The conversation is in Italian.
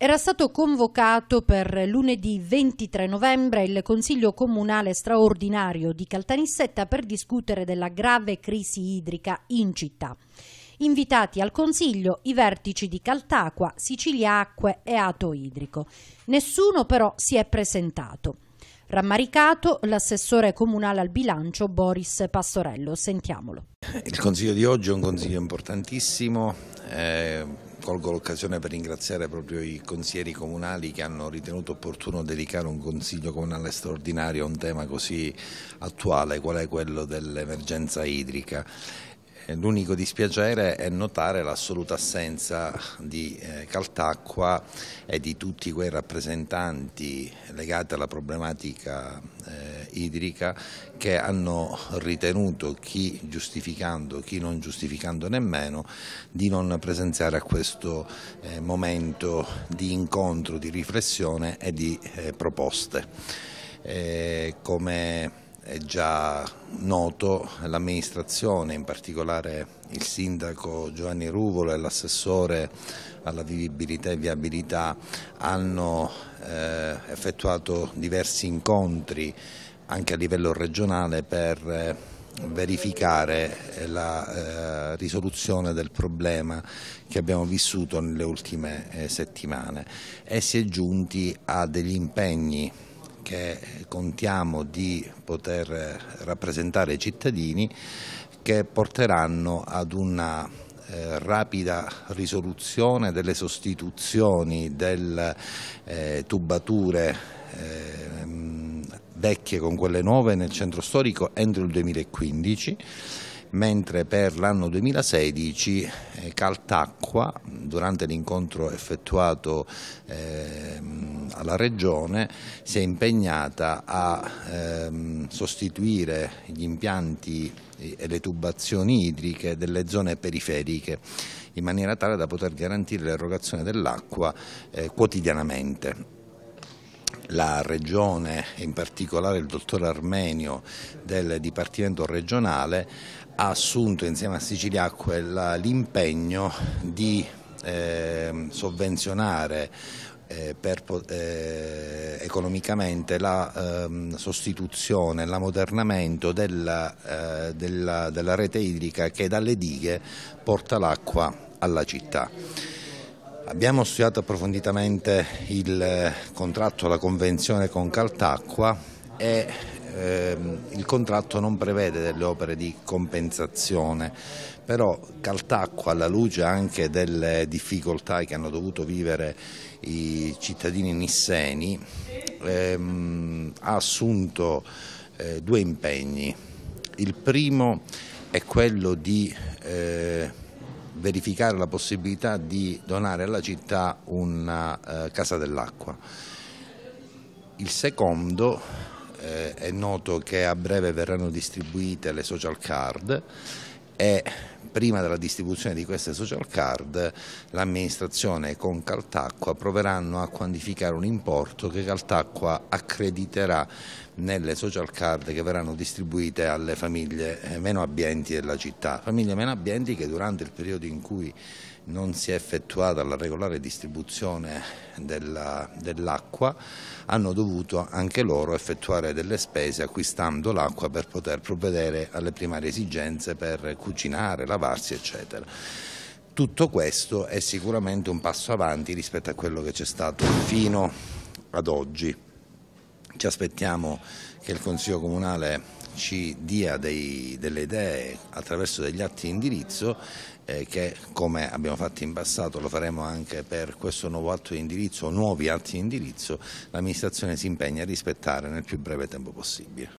Era stato convocato per lunedì 23 novembre il Consiglio Comunale straordinario di Caltanissetta per discutere della grave crisi idrica in città. Invitati al Consiglio i vertici di Caltacqua, Sicilia Acque e Ato Idrico. Nessuno però si è presentato. Rammaricato l'assessore comunale al bilancio Boris Pastorello. Sentiamolo. Il consiglio di oggi è un consiglio importantissimo. Eh colgo l'occasione per ringraziare proprio i consiglieri comunali che hanno ritenuto opportuno dedicare un consiglio comunale straordinario a un tema così attuale qual è quello dell'emergenza idrica eh, l'unico dispiacere è notare l'assoluta assenza di eh, Caltacqua e di tutti quei rappresentanti legati alla problematica eh, idrica che hanno ritenuto, chi giustificando, chi non giustificando nemmeno, di non presenziare a questo momento di incontro, di riflessione e di proposte. come è già noto, l'amministrazione, in particolare il sindaco Giovanni Ruvolo e l'assessore alla vivibilità e viabilità hanno eh, effettuato diversi incontri anche a livello regionale per eh, verificare la eh, risoluzione del problema che abbiamo vissuto nelle ultime eh, settimane e si è giunti a degli impegni che contiamo di poter rappresentare i cittadini che porteranno ad una eh, rapida risoluzione delle sostituzioni delle eh, tubature eh, vecchie con quelle nuove nel centro storico entro il 2015 mentre per l'anno 2016 eh, Caltacqua durante l'incontro effettuato ehm, alla Regione si è impegnata a ehm, sostituire gli impianti e le tubazioni idriche delle zone periferiche in maniera tale da poter garantire l'erogazione dell'acqua eh, quotidianamente la Regione in particolare il dottor Armenio del Dipartimento regionale ha assunto insieme a Siciliacque l'impegno di eh, sovvenzionare eh, per, eh, economicamente la ehm, sostituzione, l'ammodernamento della, eh, della, della rete idrica che dalle dighe porta l'acqua alla città. Abbiamo studiato approfonditamente il eh, contratto, la convenzione con Caltacqua e Ehm, il contratto non prevede delle opere di compensazione, però Caltacqua alla luce anche delle difficoltà che hanno dovuto vivere i cittadini nisseni ehm, ha assunto eh, due impegni. Il primo è quello di eh, verificare la possibilità di donare alla città una eh, casa dell'acqua. Il secondo eh, è noto che a breve verranno distribuite le social card e prima della distribuzione di queste social card l'amministrazione con Caltacqua proveranno a quantificare un importo che Caltacqua accrediterà nelle social card che verranno distribuite alle famiglie eh, meno abbienti della città, famiglie meno abbienti che durante il periodo in cui non si è effettuata la regolare distribuzione dell'acqua dell hanno dovuto anche loro effettuare delle spese acquistando l'acqua per poter provvedere alle primarie esigenze per cucinare, lavorare lavarsi eccetera. Tutto questo è sicuramente un passo avanti rispetto a quello che c'è stato fino ad oggi. Ci aspettiamo che il Consiglio Comunale ci dia dei, delle idee attraverso degli atti di indirizzo eh, che come abbiamo fatto in passato lo faremo anche per questo nuovo atto di indirizzo o nuovi atti di indirizzo l'amministrazione si impegna a rispettare nel più breve tempo possibile.